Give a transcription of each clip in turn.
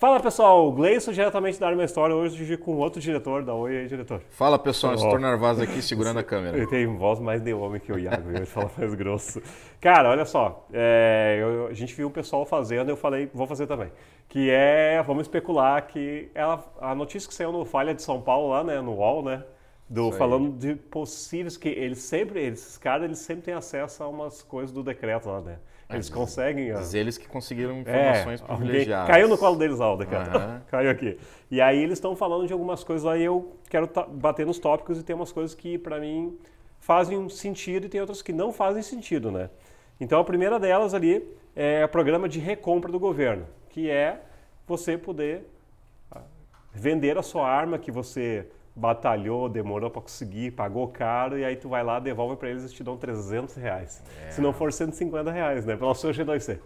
Fala pessoal, Gleison diretamente da Arma História, hoje com outro diretor da Oi, aí, diretor. Fala pessoal, estou Narvaz aqui segurando a câmera. Ele tem voz mais de homem que o Iago, ele fala mais grosso. Cara, olha só, é, eu, a gente viu o pessoal fazendo, eu falei, vou fazer também. Que é, vamos especular que ela, a notícia que saiu no Falha de São Paulo lá, né, no UOL, né? Do, falando de possíveis que eles sempre, esses caras, eles sempre têm acesso a umas coisas do decreto lá, né? É. Eles conseguem. Diz eles que conseguiram é, informações é, privilegiadas. Caiu no colo deles, Alda, cara. Uhum. caiu aqui. E aí eles estão falando de algumas coisas aí, eu quero bater nos tópicos e tem umas coisas que, para mim, fazem um sentido e tem outras que não fazem sentido, né? Então a primeira delas ali é o programa de recompra do governo, que é você poder ah, vender a sua arma que você batalhou, demorou para conseguir, pagou caro, e aí tu vai lá, devolve para eles e te dão 300 reais. É. Se não for 150 reais, né? Pela sua G2C.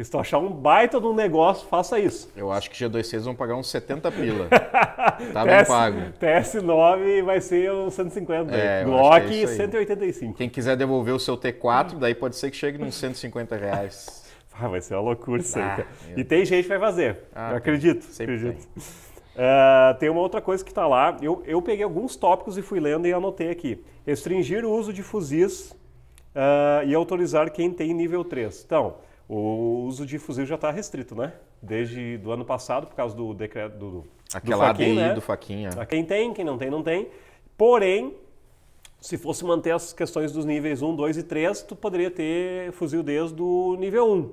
Se tu achar um baita de um negócio, faça isso. Eu acho que G2Cs vão pagar uns 70 pila. tá bem pago. TS9 vai ser uns 150. É, Glock é 185. Quem quiser devolver o seu T4, daí pode ser que chegue nos 150 reais. Ah, vai ser uma loucura isso aí. Ah, e tem gente que vai fazer. Ah, eu acredito. Sempre acredito. Tem. Uh, tem uma outra coisa que está lá. Eu, eu peguei alguns tópicos e fui lendo e anotei aqui. Restringir o uso de fuzis uh, e autorizar quem tem nível 3. Então, o uso de fuzil já está restrito, né? Desde do ano passado, por causa do decreto do, Aquela do faquinha, né? do faquinha. Quem tem, quem não tem, não tem. Porém, se fosse manter as questões dos níveis 1, 2 e 3, tu poderia ter fuzil desde o nível 1.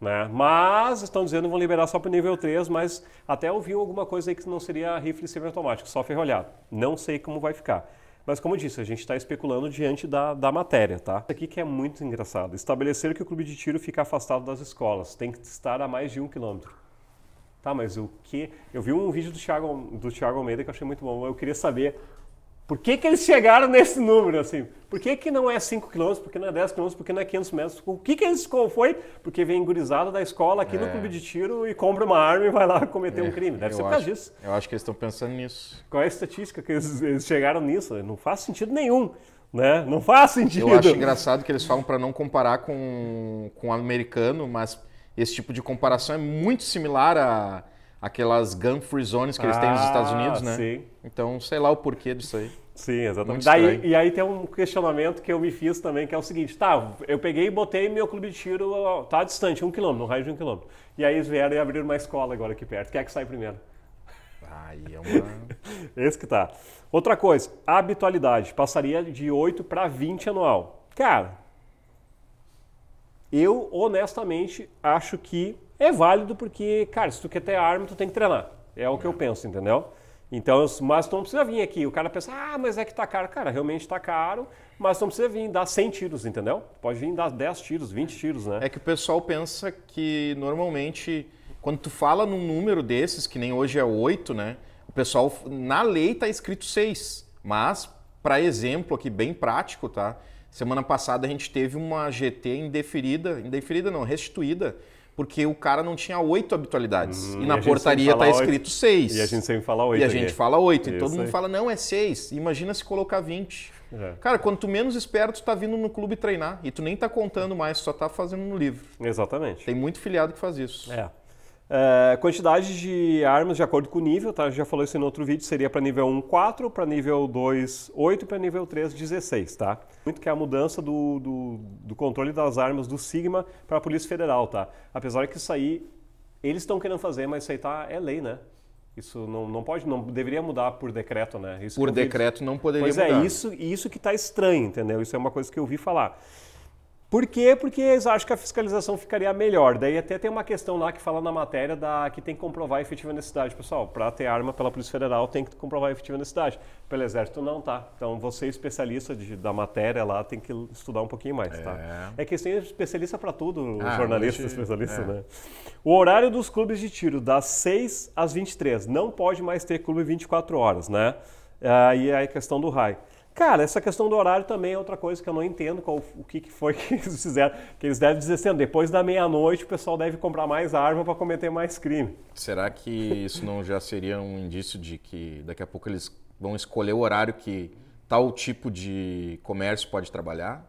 Né? Mas estão dizendo que vão liberar só para o nível 3, mas até ouviu alguma coisa aí que não seria rifle semiautomático, só ferrolhado. Não sei como vai ficar. Mas como eu disse, a gente está especulando diante da, da matéria, tá? Isso aqui que é muito engraçado. Estabelecer que o clube de tiro fica afastado das escolas. Tem que estar a mais de um quilômetro. Tá, mas o que... Eu vi um vídeo do Thiago, do Thiago Almeida que eu achei muito bom. Eu queria saber por que, que eles chegaram nesse número, assim? Por que, que não é 5 km, por que não é 10 km, por que não é 500 metros? O que que eles foi? Porque vem gurizada da escola aqui é. no clube de tiro e compra uma arma e vai lá cometer é. um crime. Deve eu ser por causa disso. Eu acho que eles estão pensando nisso. Qual é a estatística que eles, eles chegaram nisso? Não faz sentido nenhum. Né? Não faz sentido. Eu acho engraçado que eles falam para não comparar com, com o americano, mas esse tipo de comparação é muito similar a aquelas gun free zones que eles ah, têm nos Estados ah, Unidos, né? Sim. Então, sei lá o porquê disso aí. Sim, exatamente. Daí, e aí tem um questionamento que eu me fiz também, que é o seguinte: tá, eu peguei e botei meu clube de tiro, tá distante, um quilômetro, no raio de um quilômetro. E aí eles vieram e abriram uma escola agora aqui perto. Quem é que sai primeiro? Aí é uma. Esse que tá. Outra coisa, habitualidade. Passaria de 8 para 20 anual. Cara, eu honestamente acho que é válido porque, cara, se tu quer ter arma, tu tem que treinar. É o que eu é. penso, entendeu? Então, mas não precisa vir aqui. O cara pensa, ah, mas é que tá caro. Cara, realmente tá caro, mas não precisa vir dar 100 tiros, entendeu? Pode vir dar 10 tiros, 20 tiros, né? É que o pessoal pensa que normalmente, quando tu fala num número desses, que nem hoje é 8, né? O pessoal, na lei tá escrito 6. Mas, para exemplo aqui, bem prático, tá? Semana passada a gente teve uma GT indeferida, indeferida não, restituída, porque o cara não tinha oito habitualidades. Hum, e na e portaria está escrito seis. E a gente sempre fala oito. E a gente aqui. fala oito. E todo mundo aí. fala, não, é seis. Imagina se colocar vinte. É. Cara, quanto menos esperto tu tá vindo no clube treinar e tu nem tá contando mais, tu só tá fazendo no livro. Exatamente. Tem muito filiado que faz isso. É. É, quantidade de armas de acordo com o nível, tá? já falou isso em outro vídeo, seria para nível 1, 4, para nível 2, 8 e para nível 3, 16, tá? Muito que é a mudança do, do, do controle das armas do Sigma para a Polícia Federal, tá? Apesar que isso aí, eles estão querendo fazer, mas isso aí tá, é lei, né? Isso não, não pode, não deveria mudar por decreto, né? Isso por decreto não poderia pois é, mudar. Pois é, isso, isso que está estranho, entendeu? Isso é uma coisa que eu ouvi falar. Por quê? Porque eles acham que a fiscalização ficaria melhor. Daí até tem uma questão lá que fala na matéria da que tem que comprovar a efetiva necessidade. Pessoal, para ter arma pela Polícia Federal tem que comprovar a efetiva necessidade. Pelo Exército não, tá? Então você é especialista de, da matéria lá tem que estudar um pouquinho mais, é. tá? É, é que de é especialista para tudo, ah, jornalista especialista, é. né? O horário dos clubes de tiro, das 6 às 23. Não pode mais ter clube 24 horas, né? Ah, é aí a questão do raio. Cara, essa questão do horário também é outra coisa que eu não entendo qual, o que, que foi que eles fizeram. Que eles devem dizer assim, depois da meia-noite o pessoal deve comprar mais arma para cometer mais crime. Será que isso não já seria um indício de que daqui a pouco eles vão escolher o horário que tal tipo de comércio pode trabalhar?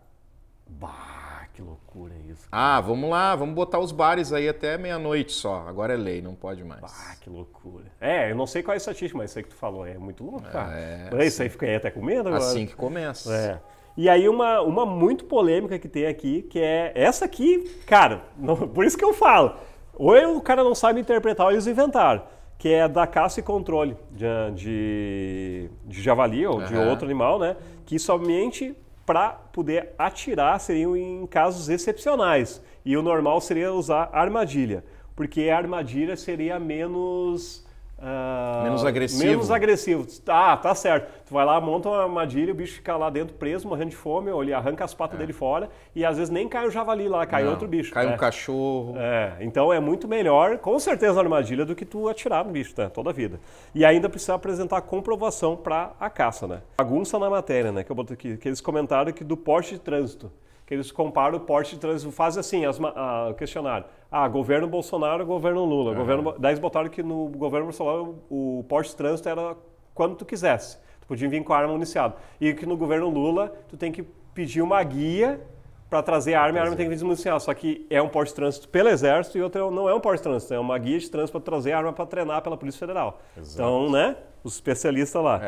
Bah! que loucura é isso. Ah, cara. Ah, vamos lá, vamos botar os bares aí até meia-noite só. Agora é lei, não pode mais. Ah, que loucura. É, eu não sei qual é a estatística, mas sei que tu falou, é muito louco, cara. É, mas isso aí fica aí até medo agora. Assim que começa. É. E aí uma, uma muito polêmica que tem aqui, que é essa aqui, cara, não, por isso que eu falo. Ou eu, o cara não sabe interpretar ou eles inventaram, que é da caça e controle de, de, de javali ou uhum. de outro animal, né? Que somente para poder atirar seriam em casos excepcionais e o normal seria usar armadilha, porque a armadilha seria menos ah, menos agressivo. Menos agressivo. Ah, tá certo. Tu vai lá, monta uma armadilha, o bicho fica lá dentro preso, morrendo de fome, ou ele arranca as patas é. dele fora, e às vezes nem cai o javali lá, cai Não, outro bicho. Cai né? um é. cachorro. É, então é muito melhor, com certeza, a armadilha do que tu atirar no bicho, né? Toda a vida. E ainda precisa apresentar comprovação para a caça, né? Bagunça na matéria, né? Que eu boto aqui, que eles comentaram que do porte de trânsito que eles comparam o porte de trânsito Faz assim, as, a, questionário. Ah, governo Bolsonaro, governo Lula. Governo, daí eles botaram que no governo Bolsonaro o, porte de trânsito era quando tu quisesse. Tu podia vir com a arma municiada. E que no governo Lula, tu tem que pedir uma guia para trazer a arma, a arma tem que vir desmuniciada. Só que é um porte de trânsito pelo Exército e outro é não é um porte de trânsito. É uma guia de trânsito para trazer a arma para treinar pela Polícia Federal. Então, Exato. Então, né? os especialistas lá.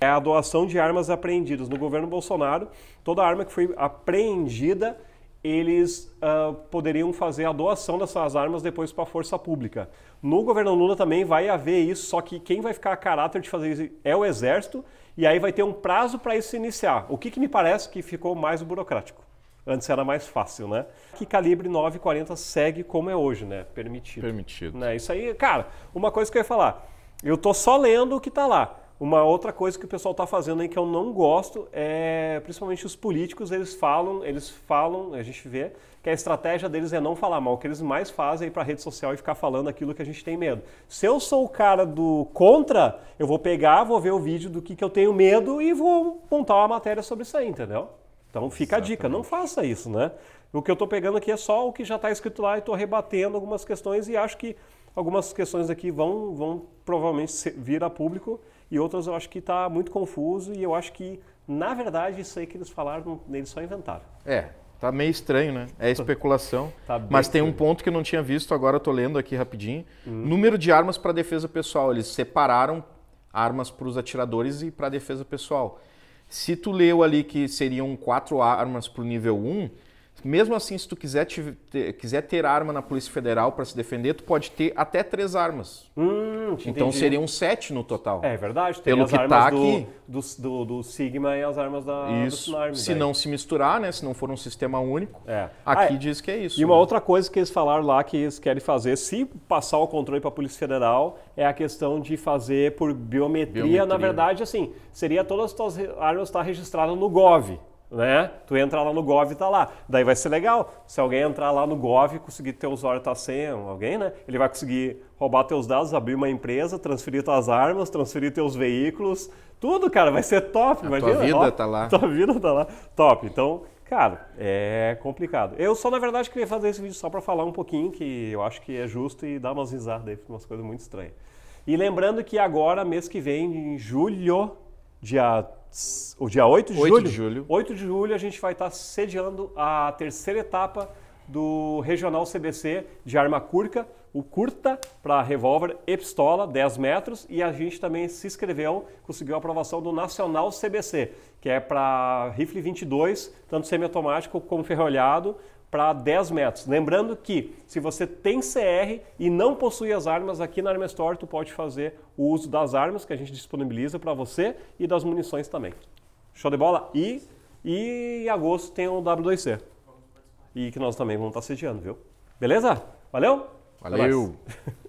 É. é a doação de armas apreendidas. No governo Bolsonaro, toda arma que foi apreendida, eles uh, poderiam fazer a doação dessas armas depois para a força pública. No governo Lula também vai haver isso, só que quem vai ficar a caráter de fazer isso é o Exército, e aí vai ter um prazo para isso iniciar. O que, que me parece que ficou mais burocrático. Antes era mais fácil, né? Que calibre 9,40 segue como é hoje, né? Permitido. Permitido. Né? Isso aí, cara, uma coisa que eu ia falar. Eu estou só lendo o que está lá. Uma outra coisa que o pessoal está fazendo aí que eu não gosto é, principalmente os políticos, eles falam, eles falam, a gente vê que a estratégia deles é não falar mal, o que eles mais fazem é ir para a rede social e ficar falando aquilo que a gente tem medo. Se eu sou o cara do contra, eu vou pegar, vou ver o vídeo do que, que eu tenho medo e vou montar uma matéria sobre isso aí, entendeu? Então fica Exatamente. a dica, não faça isso, né? O que eu estou pegando aqui é só o que já está escrito lá e estou rebatendo algumas questões e acho que algumas questões aqui vão, vão provavelmente vir a público e outras eu acho que está muito confuso e eu acho que, na verdade, isso aí que eles falaram, eles só inventaram. É, tá meio estranho, né? É especulação. tá mas tem um ponto que eu não tinha visto, agora estou tô lendo aqui rapidinho. Hum. Número de armas para defesa pessoal. Eles separaram armas para os atiradores e para defesa pessoal. Se tu leu ali que seriam quatro armas para o nível 1, mesmo assim, se tu quiser, te, te, quiser ter arma na Polícia Federal para se defender, tu pode ter até três armas. Hum, então seria seriam sete no total. É verdade, tem pelo as que armas tá do, aqui, do, do, do, Sigma e as armas da isso, do Se daí. não se misturar, né? Se não for um sistema único, é. aqui ah, é. diz que é isso. E uma né? outra coisa que eles falaram lá que eles querem fazer, se passar o controle para a Polícia Federal, é a questão de fazer por biometria. biometria. Na verdade, assim, seria todas as tuas armas estar tá registradas no GOV né? Tu entra lá no Gov e tá lá. Daí vai ser legal. Se alguém entrar lá no Gov e conseguir teu usuário tá sem alguém, né? Ele vai conseguir roubar teus dados, abrir uma empresa, transferir tuas armas, transferir teus veículos, tudo, cara, vai ser top, A imagina. Tua vida ó, tá lá. Tua vida tá lá. Top. Então, cara, é complicado. Eu só na verdade queria fazer esse vídeo só para falar um pouquinho que eu acho que é justo e dar umas risadas aí, umas coisas muito estranhas. E lembrando que agora mês que vem, em julho, dia o dia 8 de 8 julho? De julho. 8 de julho a gente vai estar tá sediando a terceira etapa do Regional CBC de arma curta, o curta para revólver e pistola, 10 metros, e a gente também se inscreveu, conseguiu a aprovação do Nacional CBC, que é para rifle 22, tanto semiautomático como ferrolhado, para 10 metros. Lembrando que se você tem CR e não possui as armas, aqui na Arma Store tu pode fazer o uso das armas que a gente disponibiliza para você e das munições também. Show de bola? E, e em agosto tem o W2C. E que nós também vamos estar tá sediando, viu? Beleza? Valeu? Valeu!